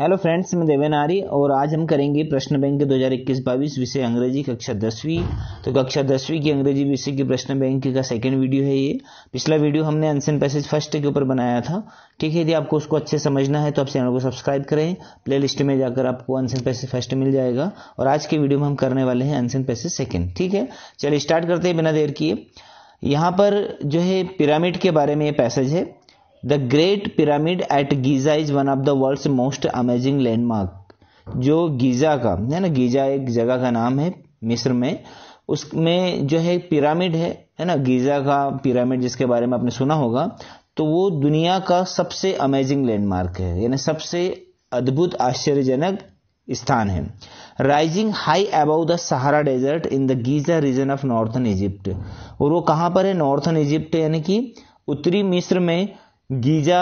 Hello friends मैं देवेन आर्य और आज हम करेंगे प्रश्न बैंक दो हज़ार इक्कीस बाईस विषय अंग्रेजी कक्षा दसवीं तो कक्षा दसवीं की अंग्रेजी विषय की प्रश्न बैंक का सेकंड वीडियो है ये पिछला वीडियो हमने अनसेंट पैसेज फर्स्ट के ऊपर बनाया था ठीक है यदि आपको उसको अच्छे समझना है तो आप चैनल को सब्सक्राइब करें प्ले में जाकर आपको अनसेंट पैसेज फर्स्ट मिल जाएगा और आज के वीडियो में हम करने वाले हैं अनसेंट पैसेज सेकेंड ठीक है चलिए स्टार्ट करते हैं बिना देर किए यहाँ पर जो है पिरामिड के बारे में ये पैसेज है the great pyramid eight Giza is one of the world's most amazing landmark जो गीज़ा का है ना गीज़ा एक जगह का नाम है मिस्र में उसमें जो है पिरामिड है है ना गीज़ा का पिरामिड जिसके बारे में आपने सुना होगा तो वो दुनिया का सबसे अमेजिंग लैंडमार्क है यानी सबसे अद्भुत आश्चर्यजनक स्थान है rising high above the Sahara desert in the Giza region of northern Egypt और वो कहाँ पर है नॉर्थन इजिप्ट यानी कि उत्तरी मिस्र में गीजा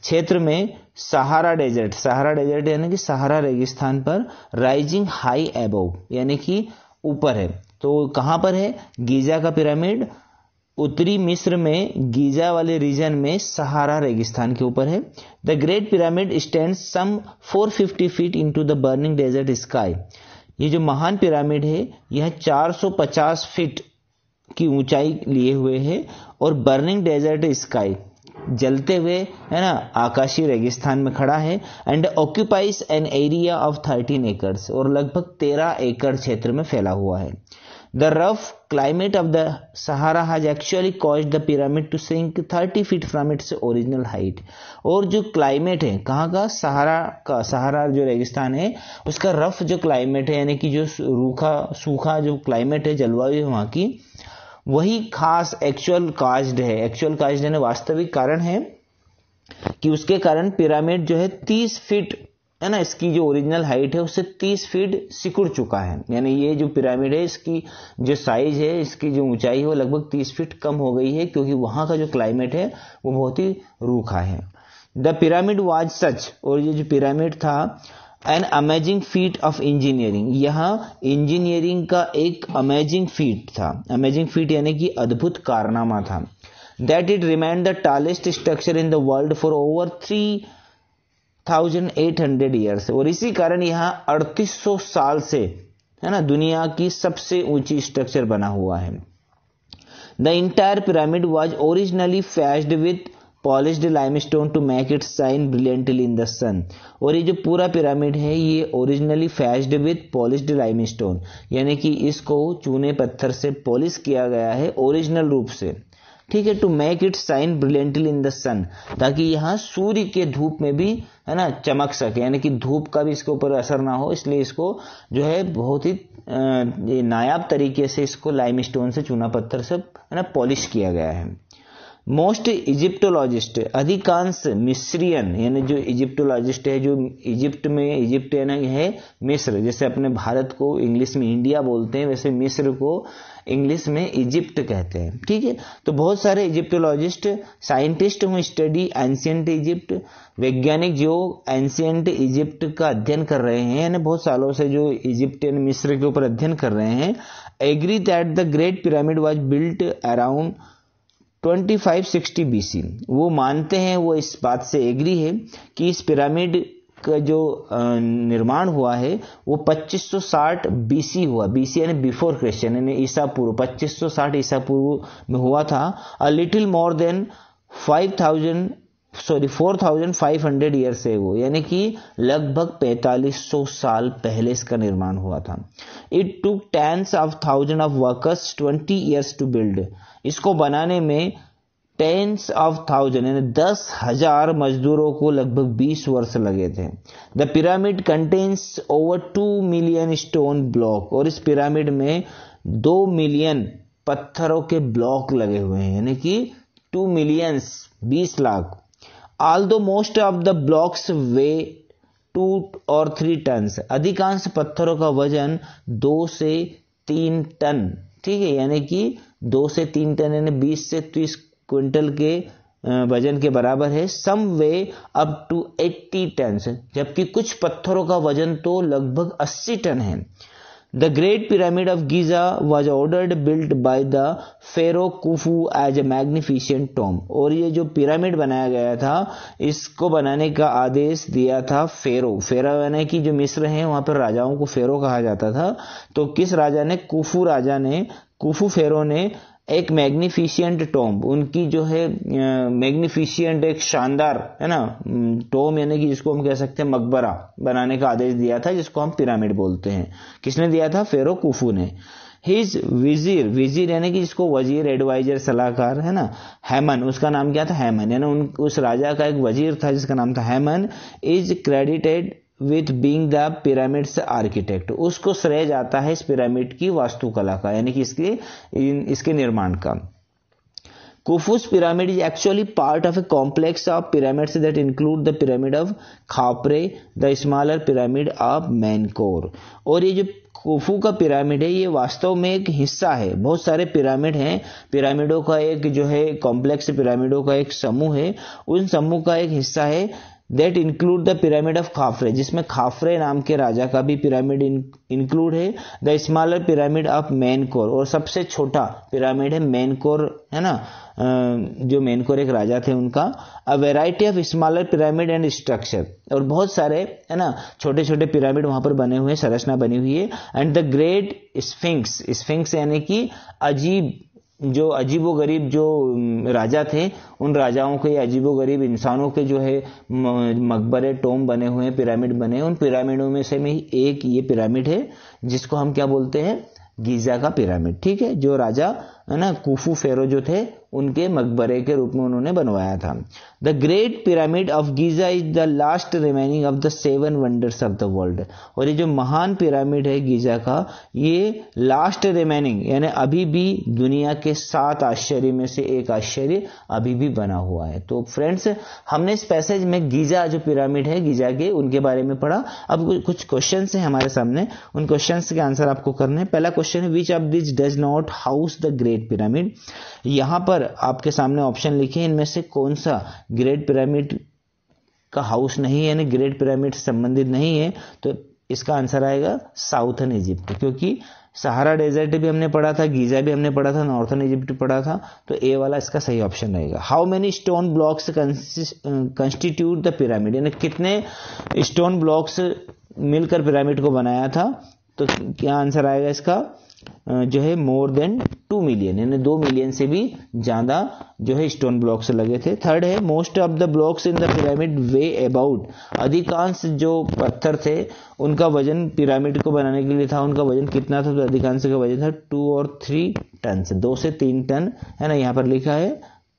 क्षेत्र में सहारा डेजर्ट सहारा डेजर्ट यानी कि सहारा रेगिस्तान पर राइजिंग हाई एबोव यानी कि ऊपर है तो कहाँ पर है गीजा का पिरामिड उत्तरी मिस्र में गीजा वाले रीजन में सहारा रेगिस्तान के ऊपर है the great pyramid stand some 450 feet into the burning desert sky ये जो महान पिरामिड है यह 450 फीट की ऊंचाई लिए हुए है और बर्निंग डेजर्ट स्काई जलते हुए है ना आकाशीय रेगिस्तान में खड़ा है and occupies an area of thirteen acres और लगभग तेरह एकड़ क्षेत्र में फैला हुआ है the rough climate of the Sahara has actually cause the pyramid to sink thirty feet from its original height और जो क्लाइमेट है कहाँ का सहारा का सहारा जो रेगिस्तान है उसका रफ जो क्लाइमेट है यानी कि जो रूखा सूखा जो क्लाइमेट है जलवायु है वहाँ की वही खास एक्चुअल कास्ट है एक्चुअल कास्ट यानी वास्तविक कारण है कि उसके कारण पिरामिड जो है तीस फीट है ना इसकी जो ओरिजिनल हाइट है उससे तीस फीट सिकुड़ चुका है यानी ये जो पिरामिड है इसकी जो साइज है इसकी जो ऊंचाई है वो लगभग तीस फीट कम हो गई है क्योंकि वहां का जो क्लाइमेट है वो बहुत ही रूखा है द पिरामिड वाज सच और ये जो पिरामिड था an amazing feat of engineering यह इंजीनियरिंग का एक अमेजिंग फीट था अमेजिंग फीट यानी कि अद्भुत कारनामा था that it remain the tallest structure in the world for over three thousand eight hundred years और इसी कारण यह अड़तीस सौ साल से है ना दुनिया की सबसे ऊंची स्ट्रक्चर बना हुआ है the entire pyramid was originally faced with polished limestone to make it shine brilliantly in the sun और ये जो पूरा पिरामिड है ये originally faced with polished limestone यानी कि इसको चूने पत्थर से पॉलिश किया गया है ओरिजिनल रूप से ठीक है to make it shine brilliantly in the sun ताकि यहाँ सूर्य के धूप में भी है ना चमक सके यानी कि धूप का भी इसके ऊपर असर ना हो इसलिए इसको जो है बहुत ही नायाब तरीके से इसको लाइम स्टोन से चूना पत्थर से है ना पॉलिश किया गया है मोस्ट इजिप्टोलॉजिस्ट अधिकांश मिस्रियन यानी जो इजिप्टोलॉजिस्ट है जो इजिप्ट में इजिप्ट है मिस्र जैसे अपने भारत को इंग्लिश में इंडिया बोलते हैं वैसे मिस्र को इंग्लिश में इजिप्ट कहते हैं ठीक है तो बहुत सारे इजिप्टोलॉजिस्ट साइंटिस्ट हुए स्टडी एंशियंट इजिप्ट वैज्ञानिक जो एंशियंट इजिप्ट का अध्ययन कर रहे हैं यानी बहुत सालों से जो इजिप्टियन मिस्र के ऊपर अध्ययन कर रहे हैं agree that the great pyramid was built around 2560 BC वो मानते हैं वो इस बात से एग्री है कि इस पिरामिड का जो निर्माण हुआ है वो 2560 BC हुआ बीसी यानी बिफोर क्रिश्चियन यानी ईसा पूर्व 2560 ईसा पूर्व में हुआ था a little more than 5000 sorry four thousand five hundred year से वो यानी कि लगभग पैंतालीस सौ साल पहले इसका निर्माण हुआ था it took tens of thousand of workers twenty years to build इसको बनाने में टेंस ऑफ थाउजेंड यानी दस हजार मजदूरों को लगभग बीस वर्ष लगे थे the pyramid contains over two million stone block और इस पिरामिड में दो मिलियन पत्थरों के ब्लॉक लगे हुए हैं यानी कि टू मिलियंस बीस lakh all the most of the blocks weigh two or three ton अधिकांश पत्थरों का वजन दो से तीन टन ठीक है यानी कि दो से तीन टन यानी बीस से तीस क्विंटल के वजन के बराबर है some weigh up to eighty ton जबकि कुछ पत्थरों का वजन तो लगभग अस्सी टन है The Great Pyramid of Giza was ordered built by the Pharaoh Khufu as a magnificent tomb. और ये जो पिरामिड बनाया गया था इसको बनाने का आदेश दिया था फेरो फेरा यानी कि जो मिस्र हैं वहाँ पर राजाओं को फेरो कहा जाता था तो किस राजा ने कुफू राजा ने कुफू फेरो ने एक मैग्निफिशियंट टोम उनकी जो है मैग्निफिशियंट एक शानदार है ना टोम यानी कि जिसको हम कह सकते हैं मकबरा बनाने का आदेश दिया था जिसको हम पिरामिड बोलते हैं किसने दिया था फेरो कुफू ने हिज विजीर विजीर यानी कि जिसको वजीर एडवाइजर सलाहकार है ना हैमन उसका नाम क्या था हैमन यानी उन उस राजा का एक वजीर था जिसका नाम था Hemon is credited with being the pyramid's architect उसको श्रेय जाता है इस पिरामिड की वास्तुकला का यानी कि इसके इन, इसके निर्माण का Khufu's pyramid is actually part of a complex of pyramids that include the pyramid of Khafre the smaller pyramid of Menkaure और ये जो कुफू का पिरामिड है ये वास्तव में एक हिस्सा है बहुत सारे पिरामिड हैं पिरामिडों का एक जो है कॉम्प्लेक्स पिरामिडों का एक समूह है उन समूह का एक हिस्सा है that include the pyramid of Khafre जिसमें खाफरे नाम के राजा का भी पिरामिड इंक्लूड है the smaller pyramid of Menkaure और सबसे छोटा पिरामिड है मैनकोर है ना जो मैनकोर एक राजा थे उनका a variety of smaller pyramid and structure और बहुत सारे है ना छोटे छोटे पिरामिड वहां पर बने हुए संरचना बनी हुई है and the great sphinx sphinx यानी कि अजीब जो अजीबो गरीब जो राजा थे उन राजाओं के अजीबो गरीब इंसानों के जो है मकबरे टोम बने हुए हैं पिरामिड बने हैं उन पिरामिडों में से में ही एक ये पिरामिड है जिसको हम क्या बोलते हैं गीजा का पिरामिड ठीक है जो राजा है ना कुफू फेरो जो थे उनके मकबरे के रूप में उन्होंने बनवाया था the great pyramid of Giza is the last remaining of the seven wonders of the world और ये जो महान पिरामिड है गीजा का ये लास्ट रिमेनिंग यानी अभी भी दुनिया के सात आश्चर्य में से एक आश्चर्य अभी भी बना हुआ है तो फ्रेंड्स हमने इस पैसेज में गीजा जो पिरामिड है गीजा के उनके बारे में पढ़ा अब कुछ क्वेश्चन है हमारे सामने उन क्वेश्चन के आंसर आपको करने पहला क्वेश्चन है which of this does not house the great great pyramid यहाँ पर आपके सामने ऑप्शन लिखे इनमें से कौन सा ग्रेट पिरामिड का हाउस नहीं है यानी ग्रेट पिरामिड से संबंधित नहीं है तो इसका आंसर आएगा साउथन इजिप्ट क्योंकि सहारा डेजर्ट भी हमने पढ़ा था गीजा भी हमने पढ़ा था नॉर्थन इजिप्ट पढ़ा था तो ए वाला इसका सही ऑप्शन रहेगा how many stone blocks constitute the pyramid यानी कितने स्टोन ब्लॉक्स मिलकर पिरामिड को बनाया था तो क्या आंसर आएगा इसका जो है मोर देन टू मिलियन यानी दो मिलियन से भी ज़्यादा जो है स्टोन ब्लॉक्स लगे थे थर्ड है most of the blocks in the pyramid weigh about अधिकांश जो पत्थर थे उनका वजन पिरामिड को बनाने के लिए था उनका वजन कितना था तो अधिकांश का वजन था टू और थ्री टन दो से तीन टन है ना यहाँ पर लिखा है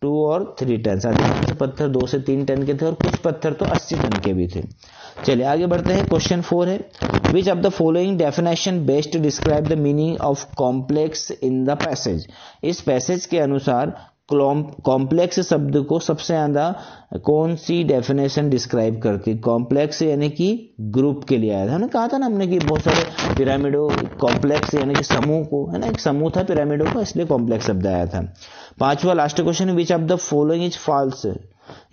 टू और थ्री टन अधिकांश पत्थर दो से तीन टन के थे और कुछ पत्थर तो 80 टन के भी थे चलिए आगे बढ़ते हैं क्वेश्चन फोर है which of the following definition best describe the meaning of complex in the passage इस पैसेज के अनुसार कॉम्प्लेक्स शब्द को सबसे ज़्यादा कौन सी डेफिनेशन डिस्क्राइब करती कॉम्प्लेक्स यानी कि ग्रुप के लिए आया था हमने कहा था ना हमने कि बहुत सारे पिरामिडो कॉम्प्लेक्स यानी कि समूह को है ना एक समूह था पिरामिडो का इसलिए कॉम्प्लेक्स शब्द आया था पांचवा last question which of the following is false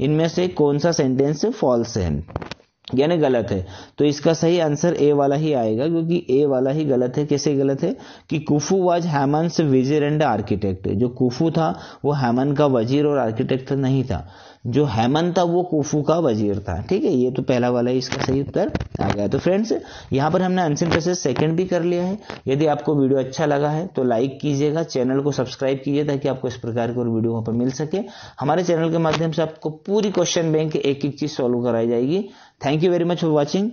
इनमें से कौन सा सेंटेंस फॉल्स है यानी गलत है तो इसका सही आंसर ए वाला ही आएगा क्योंकि ए वाला ही गलत है कैसे गलत है कि कुफू वाज हैमन से एंड आर्किटेक्ट जो कुफू था वो हैमन का वजीर और आर्किटेक्ट नहीं था जो हैमन था वो कोफू का वजीर था ठीक है ये तो पहला वाला ही इसका सही उत्तर आ गया तो फ्रेंड्स यहाँ पर हमने आंसर प्रोसेस सेकंड भी कर लिया है यदि आपको वीडियो अच्छा लगा है तो लाइक कीजिएगा चैनल को सब्सक्राइब कीजिए ताकि आपको इस प्रकार की और वीडियो वहाँ पर मिल सके हमारे चैनल के माध्यम से आपको पूरी क्वेश्चन बैंक एक एक चीज़ सॉल्व कराई जाएगी thank you very much for watching